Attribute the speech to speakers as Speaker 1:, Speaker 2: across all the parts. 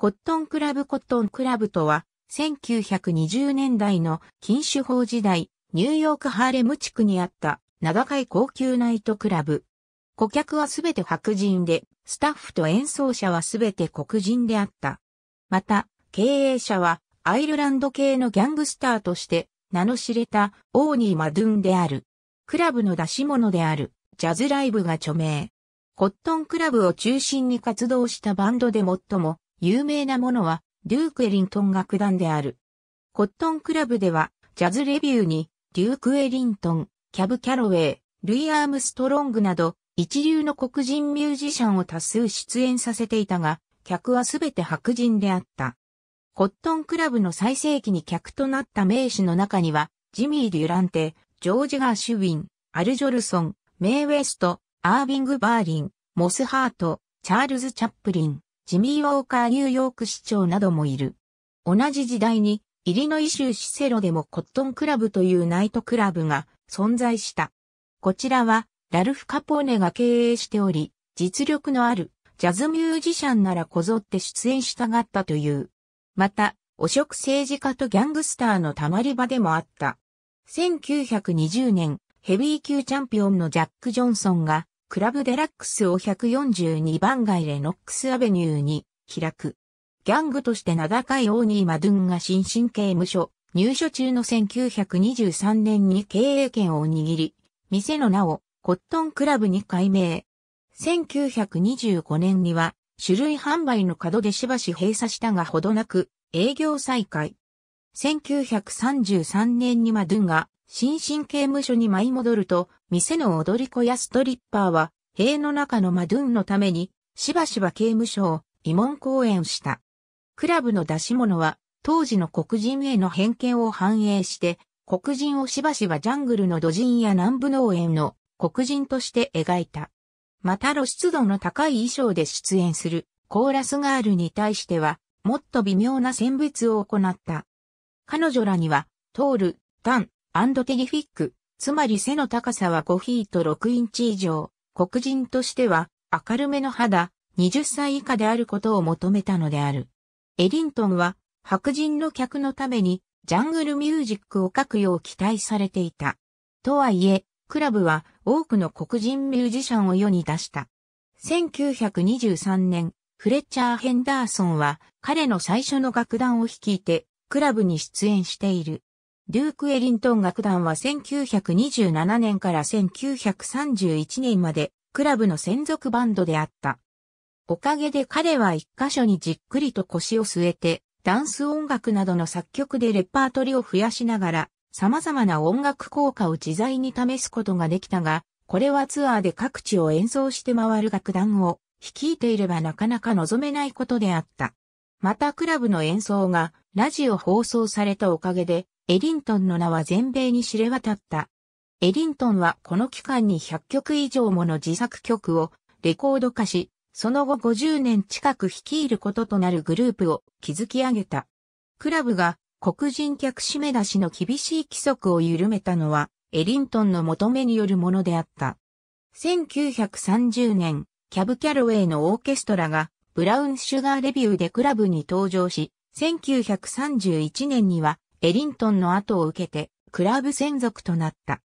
Speaker 1: コットンクラブコットンクラブとは、1920年代の禁酒法時代、ニューヨークハーレム地区にあった名高い高級ナイトクラブ。顧客はすべて白人で、スタッフと演奏者はすべて黒人であった。また、経営者はアイルランド系のギャングスターとして名の知れたオーニー・マドゥンである。クラブの出し物であるジャズライブが著名。コットンクラブを中心に活動したバンドで最も有名なものは、デューク・エリントン楽団である。コットンクラブでは、ジャズレビューに、デューク・エリントン、キャブ・キャロウェイ、ルイ・アームストロングなど、一流の黒人ミュージシャンを多数出演させていたが、客はすべて白人であった。コットンクラブの最盛期に客となった名手の中には、ジミー・デュランテ、ジョージ・ガーシュウィン、アル・ジョルソン、メイ・ウェスト、アービング・バーリン、モス・ハート、チャールズ・チャップリン、ジミー・ウォーカー・ニューヨーク市長などもいる。同じ時代に、イリノイ州シセロでもコットンクラブというナイトクラブが存在した。こちらは、ラルフ・カポーネが経営しており、実力のあるジャズミュージシャンならこぞって出演したがったという。また、汚職政治家とギャングスターのたまり場でもあった。1920年、ヘビー級チャンピオンのジャック・ジョンソンがクラブデラックスを142番街レノックスアベニューに開く。ギャングとして名高いオーニー・マドゥンが新進刑務所、入所中の1923年に経営権を握り、店の名をコットンクラブに改名。1925年には種類販売の角でしばし閉鎖したがほどなく営業再開。1933年にマドゥンが新進刑務所に舞い戻ると、店の踊り子やストリッパーは、塀の中のマドゥンのために、しばしば刑務所を慰問公演した。クラブの出し物は、当時の黒人への偏見を反映して、黒人をしばしばジャングルの土人や南部農園の黒人として描いた。また露出度の高い衣装で出演するコーラスガールに対しては、もっと微妙な選別を行った。彼女らには、トール、タン、アンドテリフィック、つまり背の高さは5フィート6インチ以上、黒人としては明るめの肌、20歳以下であることを求めたのである。エリントンは白人の客のためにジャングルミュージックを書くよう期待されていた。とはいえ、クラブは多くの黒人ミュージシャンを世に出した。1923年、フレッチャー・ヘンダーソンは彼の最初の楽団を率いてクラブに出演している。デューク・エリントン楽団は1927年から1931年までクラブの専属バンドであった。おかげで彼は一箇所にじっくりと腰を据えて、ダンス音楽などの作曲でレパートリを増やしながら、様々な音楽効果を自在に試すことができたが、これはツアーで各地を演奏して回る楽団を率いていればなかなか望めないことであった。またクラブの演奏がラジオ放送されたおかげで、エリントンの名は全米に知れ渡った。エリントンはこの期間に100曲以上もの自作曲をレコード化し、その後50年近く率いることとなるグループを築き上げた。クラブが黒人客締め出しの厳しい規則を緩めたのは、エリントンの求めによるものであった。1930年、キャブ・キャロウェイのオーケストラが、ブラウン・シュガー・レビューでクラブに登場し、1931年には、エリントンの後を受けて、クラブ専属となった。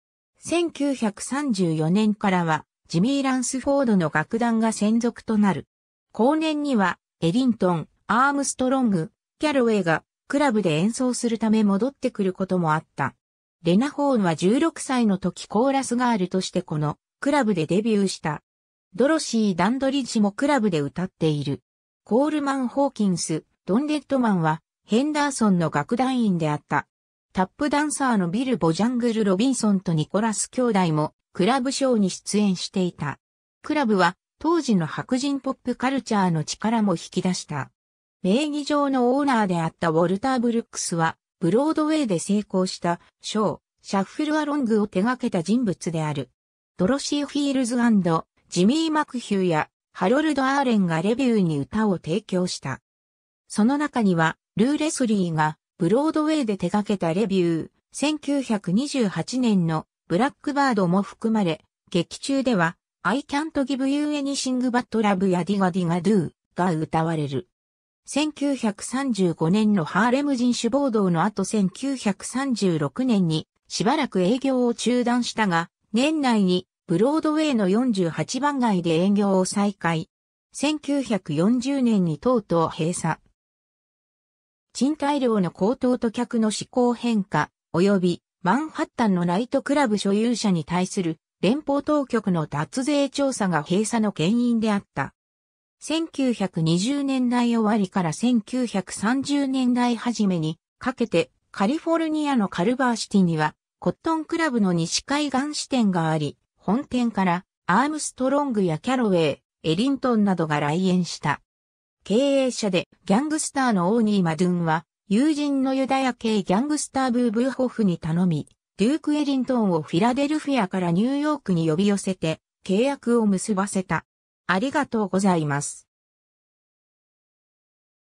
Speaker 1: 1934年からは、ジミー・ランスフォードの楽団が専属となる。後年には、エリントン、アームストロング、キャロウェイが、クラブで演奏するため戻ってくることもあった。レナ・ホーンは16歳の時コーラスガールとしてこの、クラブでデビューした。ドロシー・ダンドリッジもクラブで歌っている。コールマン・ホーキンス、ドン・レッドマンは、ヘンダーソンの楽団員であった。タップダンサーのビル・ボジャングル・ロビンソンとニコラス兄弟もクラブショーに出演していた。クラブは当時の白人ポップカルチャーの力も引き出した。名義上のオーナーであったウォルター・ブルックスはブロードウェイで成功したショー、シャッフル・アロングを手掛けた人物である。ドロシー・フィールズジミー・マクヒューやハロルド・アーレンがレビューに歌を提供した。その中には、ルー・レスリーが、ブロードウェイで手掛けたレビュー、1928年のブラックバードも含まれ、劇中では、I can't give you anything but love やディガディガドゥが歌われる。1935年のハーレム人種暴動の後1936年にしばらく営業を中断したが、年内にブロードウェイの48番街で営業を再開。1940年にとうとう閉鎖。賃貸料の高騰と客の思考変化、及びマンハッタンのナイトクラブ所有者に対する連邦当局の脱税調査が閉鎖の原因であった。1920年代終わりから1930年代初めにかけてカリフォルニアのカルバーシティにはコットンクラブの西海岸支店があり、本店からアームストロングやキャロウェイ、エリントンなどが来園した。経営者でギャングスターのオーニー・マドゥンは、友人のユダヤ系ギャングスターブーブーホフに頼み、デューク・エリントンをフィラデルフィアからニューヨークに呼び寄せて、契約を結ばせた。ありがとうございます。